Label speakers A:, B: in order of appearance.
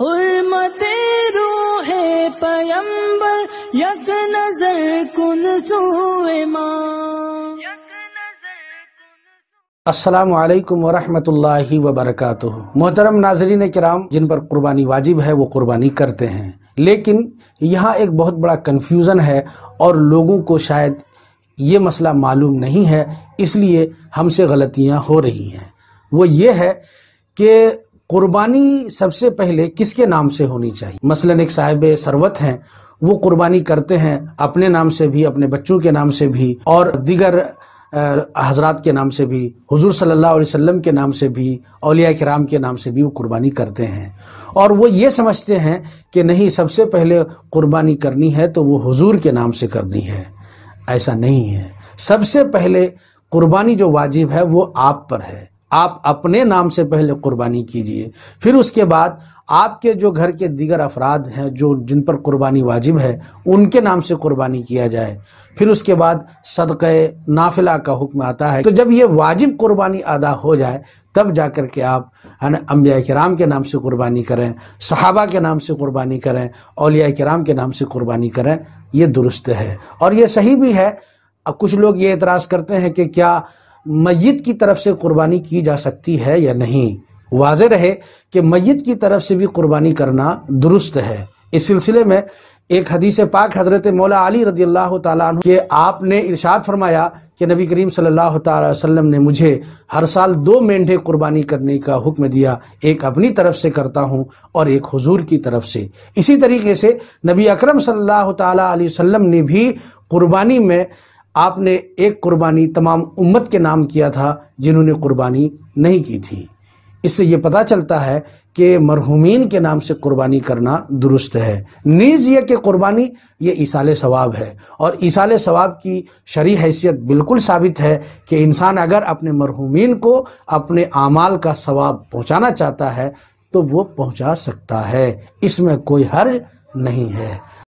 A: हुरमत रूहे पयंबर यक नजर कुन वबरक मोहतरम नाजरीन कराम जिन पर कुर्बानी वाजिब है वो कुर्बानी करते हैं लेकिन यहाँ एक बहुत बड़ा कन्फ्यूज़न है और लोगों को शायद ये मसला मालूम नहीं है इसलिए हमसे गलतियाँ हो रही हैं वो ये है कि कुर्बानी सबसे पहले किसके नाम से होनी चाहिए मसलन एक साहिब सरवत हैं वो कुर्बानी करते हैं अपने नाम से भी अपने बच्चों के नाम से भी और दीगर हजरत के नाम से भी हुजूर सल्लल्लाहु अलैहि वसल्लम के नाम से भी अलिया कराम के नाम से भी वो कुर्बानी करते हैं और वो ये समझते हैं कि नहीं सबसे पहले कुर्बानी करनी है तो वो हुजूर के नाम से करनी है ऐसा नहीं है सबसे पहले कुर्बानी जो वाजिब है वो आप पर है आप अपने नाम से पहले कुर्बानी कीजिए फिर उसके बाद आपके जो घर के दीगर अफराद हैं जो जिन पर कुर्बानी वाजिब है उनके नाम से कुर्बानी किया जाए फिर उसके बाद सदक़ नाफिला का हुक्म आता है तो जब ये वाजिब कुर्बानी अदा हो जाए तब जा कर के आप है ना अम्बिया कराम के नाम से कुर्बानी करें सहाबा के नाम से कुर्बानी करें अलिया कराम के नाम से कुर्बानी करें ये दुरुस्त है और ये सही भी है कुछ लोग ये एतराज़ करते हैं कि क्या मैत की तरफ से कुर्बानी की जा सकती है या नहीं वाज रहे कि मैत की तरफ से भी कुर्बानी करना दुरुस्त है इस सिलसिले में एक हदीस पाक हज़रत मौला अली रदी अल्लाह के आपने इरशाद फरमाया कि नबी करीम सल्लल्लाहु अलैहि वसल्लम ने मुझे हर साल दो मेंढे कुर्बानी करने का हुक्म दिया एक अपनी तरफ से करता हूँ और एक हुजूर की तरफ से इसी तरीके से नबी अकरम सल्लल्लाहु अलैहि वसल्लम ने भी कुर्बानी में आपने एक कुर्बानी तमाम उम्मत के नाम किया था जिन्होंने कुर्बानी नहीं की थी इससे ये पता चलता है कि मरहूमिन के नाम से कुर्बानी करना दुरुस्त है नीज़ यह कि कुर्बानी ये ईसाल सवाब है और ईसाल सवाब की शरी हैसियत बिल्कुल साबित है कि इंसान अगर अपने मरहूमिन को अपने आमाल का सवाब पहुँचाना चाहता है तो वो पहुँचा सकता है इसमें कोई हर्ज नहीं है